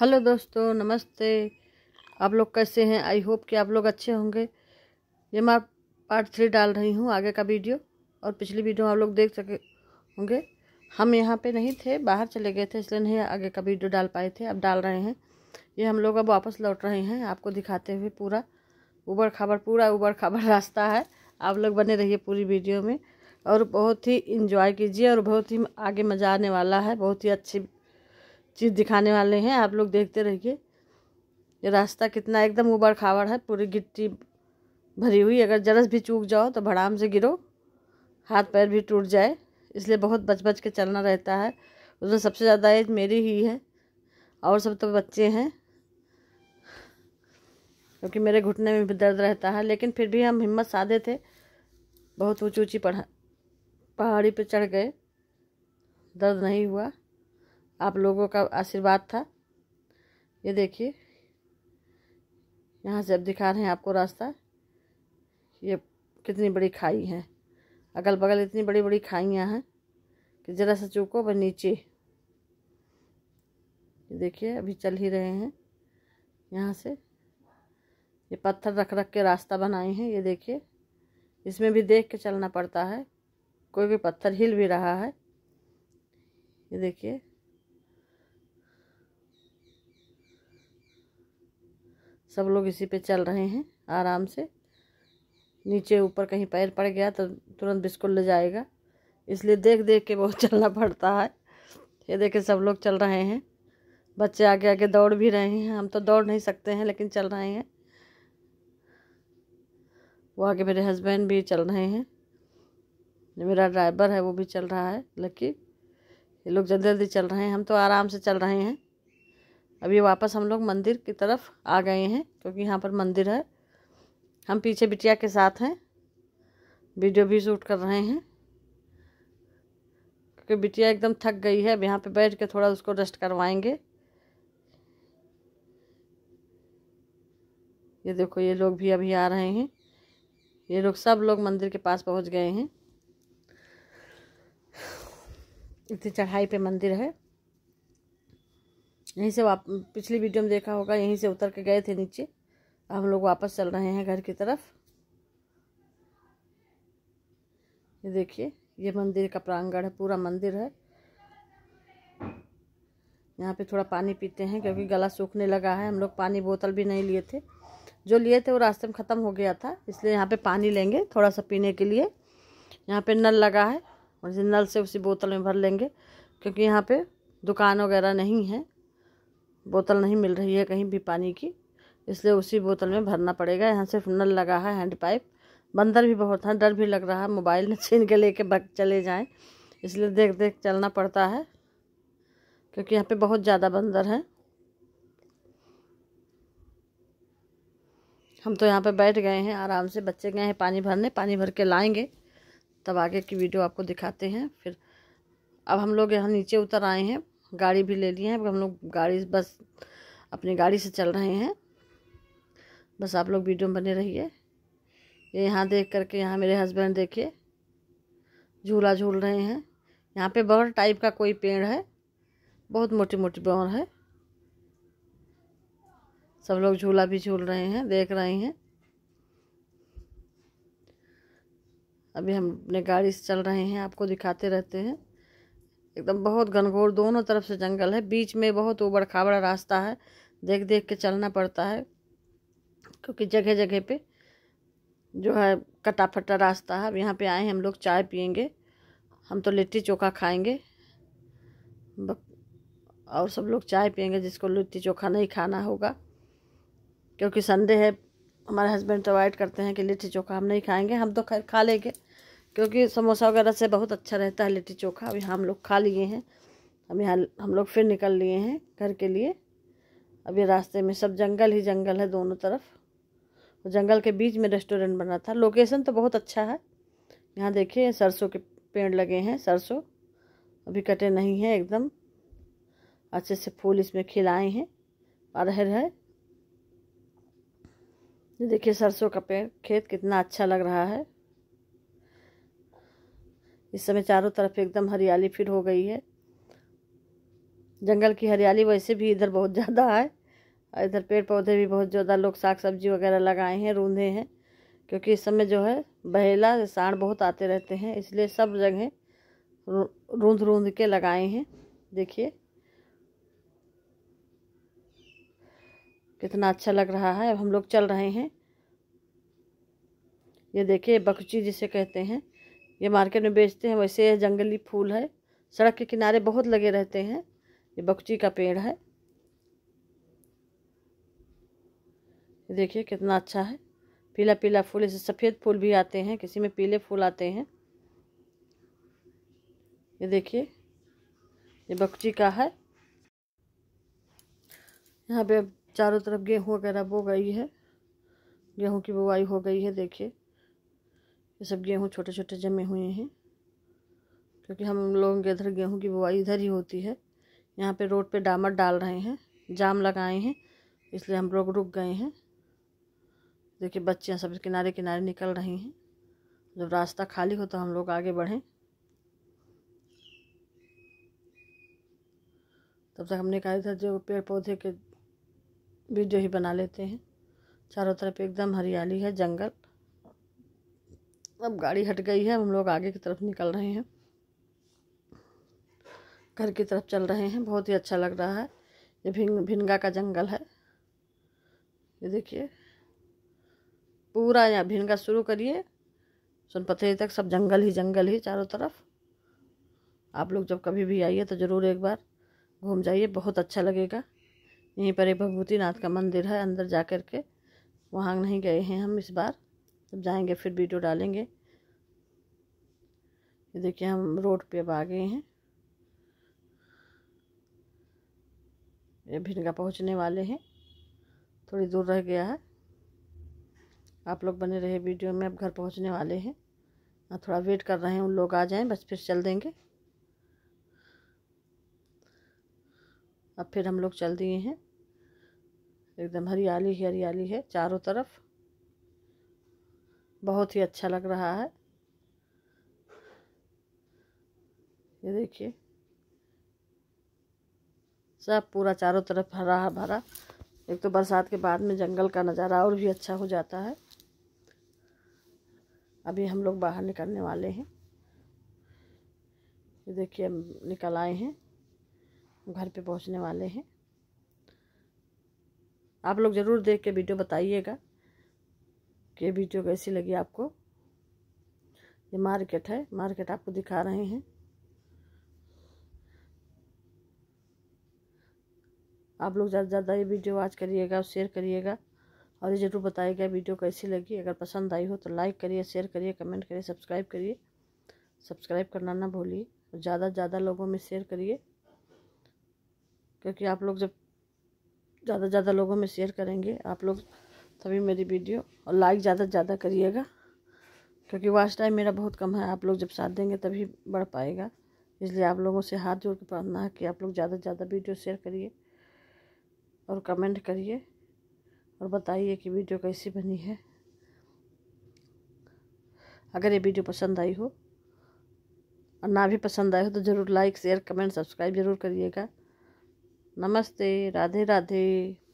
hello दोस्तों नमस्ते आप लोग कैसे हैं आई होप कि आप लोग अच्छे होंगे ये मैं पार्ट थ्री डाल रही हूँ आगे का वीडियो और पिछली वीडियो आप लोग देख सके होंगे हम यहाँ पे नहीं थे बाहर चले गए थे इसलिए नहीं आगे का वीडियो डाल पाए थे अब डाल रहे हैं ये हम लोग अब वापस लौट रहे हैं आपको दिखाते हुए पूरा उबड़ खाबड़ पूरा उबड़ खबर रास्ता है आप लोग बने रहिए पूरी वीडियो में और बहुत ही इंजॉय कीजिए और बहुत ही आगे मज़ा आने वाला है बहुत ही अच्छी चीज़ दिखाने वाले हैं आप लोग देखते रहिए ये रास्ता कितना एकदम उबड़ खाबड़ है पूरी गिट्टी भरी हुई अगर जरस भी चूक जाओ तो भड़ाम से गिरो हाथ पैर भी टूट जाए इसलिए बहुत बच बच के चलना रहता है उसमें सबसे ज़्यादा एज मेरी ही है और सब तो बच्चे हैं क्योंकि मेरे घुटने में भी दर्द रहता है लेकिन फिर भी हम हिम्मत साधे थे बहुत ऊँची ऊँची पढ़ा पहाड़ी पर चढ़ गए दर्द नहीं हुआ आप लोगों का आशीर्वाद था ये देखिए यहाँ से अब दिखा रहे हैं आपको रास्ता ये कितनी बड़ी खाई है अगल बगल इतनी बड़ी बड़ी खाइयाँ हैं कि ज़रा सा चूको पर नीचे ये देखिए अभी चल ही रहे हैं यहाँ से ये पत्थर रख रख के रास्ता बनाए हैं ये देखिए इसमें भी देख के चलना पड़ता है कोई भी पत्थर हिल भी रहा है ये देखिए सब लोग इसी पे चल रहे हैं आराम से नीचे ऊपर कहीं पैर पड़ गया तो तुरंत बिस्कुट ले जाएगा इसलिए देख देख के बहुत चलना पड़ता है ये देखे सब लोग चल रहे हैं बच्चे आगे आगे दौड़ भी रहे हैं हम तो दौड़ नहीं सकते हैं लेकिन चल रहे हैं वो आगे मेरे हस्बैंड भी चल रहे हैं मेरा ड्राइवर है वो भी चल रहा है लकी ये लोग जल्दी जल्दी चल रहे हैं हम तो आराम से चल रहे हैं अभी वापस हम लोग मंदिर की तरफ आ गए हैं क्योंकि यहाँ पर मंदिर है हम पीछे बिटिया के साथ हैं वीडियो भी शूट कर रहे हैं क्योंकि बिटिया एकदम थक गई है अब यहाँ पर बैठ के थोड़ा उसको रेस्ट करवाएंगे ये देखो ये लोग भी अभी आ रहे हैं ये लोग सब लोग मंदिर के पास पहुँच गए हैं इतनी चढ़ाई पे मंदिर है यहीं से वाप पिछली वीडियो में देखा होगा यहीं से उतर के गए थे नीचे हम लोग वापस चल रहे हैं घर की तरफ ये देखिए ये मंदिर का प्रांगण है पूरा मंदिर है यहाँ पे थोड़ा पानी पीते हैं क्योंकि गला सूखने लगा है हम लोग पानी बोतल भी नहीं लिए थे जो लिए थे वो रास्ते में ख़त्म हो गया था इसलिए यहाँ पे पानी लेंगे थोड़ा सा पीने के लिए यहाँ पे नल लगा है और नल से उसी बोतल में भर लेंगे क्योंकि यहाँ पे दुकान वगैरह नहीं है बोतल नहीं मिल रही है कहीं भी पानी की इसलिए उसी बोतल में भरना पड़ेगा यहाँ सिर्फ नल लगा है हैंड पाइप बंदर भी बहुत हैं डर भी लग रहा है मोबाइल में छीन के लेके बग चले जाएं इसलिए देख देख चलना पड़ता है क्योंकि यहाँ पे बहुत ज़्यादा बंदर हैं हम तो यहाँ पे बैठ गए हैं आराम से बच्चे गए हैं पानी भरने पानी भर के लाएंगे तब आगे की वीडियो आपको दिखाते हैं फिर अब हम लोग यहाँ नीचे उतर आए हैं गाड़ी भी ले लिए हैं अब हम लोग गाड़ी बस अपनी गाड़ी से चल रहे हैं बस आप लोग वीडियो में बने रहिए ये यहाँ देख करके यहाँ मेरे हस्बैंड देखिए झूला झूल रहे हैं यहाँ पे बवर टाइप का कोई पेड़ है बहुत मोटी मोटी बवर है सब लोग झूला भी झूल रहे हैं देख रहे हैं अभी हम अपने गाड़ी से चल रहे हैं आपको दिखाते रहते हैं एकदम बहुत घनघोर दोनों तरफ से जंगल है बीच में बहुत उबड़ खाबड़ा रास्ता है देख देख के चलना पड़ता है क्योंकि जगह जगह पे जो है कटा फटा रास्ता है अब यहाँ पे आए हम लोग चाय पियेंगे हम तो लिट्टी चोखा खाएंगे और सब लोग चाय पियेंगे जिसको लिट्टी चोखा नहीं खाना होगा क्योंकि संडे है हमारे हस्बैंड तो अवॉइड करते हैं कि लिट्टी चोखा हम नहीं खाएंगे हम तो खैर खा लेंगे क्योंकि समोसा वगैरह से बहुत अच्छा रहता है लिट्टी चोखा अभी हम लोग खा लिए हैं हम यहाँ हम लोग फिर निकल लिए हैं घर के लिए अभी रास्ते में सब जंगल ही जंगल है दोनों तरफ जंगल के बीच में रेस्टोरेंट बना था लोकेशन तो बहुत अच्छा है यहाँ देखिए सरसों के पेड़ लगे हैं सरसों अभी कटे नहीं हैं एकदम अच्छे से फूल इसमें खिलाए हैं अरहर है ये देखिए सरसों का पेड़ खेत कितना अच्छा लग रहा है इस समय चारों तरफ एकदम हरियाली फिर हो गई है जंगल की हरियाली वैसे भी इधर बहुत ज़्यादा है इधर पेड़ पौधे भी बहुत ज़्यादा लोग साग सब्जी वगैरह लगाए हैं रूंधे हैं क्योंकि इस समय जो है बहेला साढ़ बहुत आते रहते हैं इसलिए सब जगह रूंध रूंध के लगाए हैं देखिए कितना अच्छा लग रहा है अब हम लोग चल रहे हैं ये देखिए बकची जिसे कहते हैं ये मार्केट में बेचते हैं वैसे जंगली फूल है सड़क के किनारे बहुत लगे रहते हैं ये बगची का पेड़ है देखिए कितना अच्छा है पीला पीला फूल ऐसे सफ़ेद फूल भी आते हैं किसी में पीले फूल आते हैं ये देखिए ये बगची का है यहाँ पे चारों तरफ गेहूँ वगैरह बो गई है गेहूँ की बुआई हो गई है देखिए ये सब गेहूँ छोटे छोटे जमे हुए हैं क्योंकि हम लोगों के इधर गेहूँ की बुआई इधर ही होती है यहाँ पे रोड पे डामर डाल रहे हैं जाम लगाए हैं इसलिए हम लोग रुक गए हैं देखिए बच्चियाँ सब किनारे किनारे निकल रही हैं जब रास्ता खाली हो तो हम लोग आगे बढ़ें तब तक हमने कहा था जो पेड़ पौधे के वीडियो ही बना लेते हैं चारों तरफ एकदम हरियाली है जंगल अब गाड़ी हट गई है हम लोग आगे की तरफ निकल रहे हैं घर की तरफ चल रहे हैं बहुत ही अच्छा लग रहा है ये भिंग भिनगा का जंगल है ये देखिए पूरा यहाँ भिनगा शुरू करिए सोनपथरी तक सब जंगल ही जंगल ही चारों तरफ आप लोग जब कभी भी आइए तो ज़रूर एक बार घूम जाइए बहुत अच्छा लगेगा यहीं पर एक भगवती नाथ का मंदिर है अंदर जा कर के वहाँ नहीं गए हैं हम इस बार जाएंगे फिर वीडियो डालेंगे ये देखिए हम रोड पे अब आ गए हैं ये भिनगा पहुंचने वाले हैं थोड़ी दूर रह गया है आप लोग बने रहे वीडियो में अब घर पहुंचने वाले हैं हाँ थोड़ा वेट कर रहे हैं उन लोग आ जाएं बस फिर चल देंगे अब फिर हम लोग चल दिए हैं एकदम हरियाली ही हरियाली है चारों तरफ बहुत ही अच्छा लग रहा है ये देखिए सब पूरा चारों तरफ हरा भरा एक तो बरसात के बाद में जंगल का नज़ारा और भी अच्छा हो जाता है अभी हम लोग बाहर निकलने वाले हैं ये देखिए हम निकल आए हैं घर पे पहुंचने वाले हैं आप लोग ज़रूर देख के वीडियो बताइएगा कि वीडियो कैसी लगी आपको ये मार्केट है मार्केट आपको दिखा रहे हैं आप लोग ज़्यादा से ज़्यादा ये वीडियो वॉच करिएगा शेयर करिएगा और ये ज़रूर बताइएगा वीडियो कैसी लगी अगर पसंद आई हो तो लाइक करिए शेयर करिए कमेंट करिए सब्सक्राइब करिए सब्सक्राइब करना ना भूलिए और ज़्यादा से ज़्यादा लोगों में शेयर करिए क्योंकि आप लोग जब ज़्यादा से ज़्यादा लोगों में शेयर करेंगे आप लोग तभी मेरी वीडियो और लाइक ज़्यादा से ज़्यादा करिएगा क्योंकि वाच टाइम मेरा बहुत कम है आप लोग जब साथ देंगे तभी बढ़ पाएगा इसलिए आप लोगों से हाथ जोड़ के प्रार्थना है कि आप लोग ज़्यादा से ज़्यादा वीडियो शेयर करिए और कमेंट करिए और बताइए कि वीडियो कैसी बनी है अगर ये वीडियो पसंद आई हो और ना भी पसंद आए हो तो ज़रूर लाइक शेयर कमेंट सब्सक्राइब ज़रूर करिएगा नमस्ते राधे राधे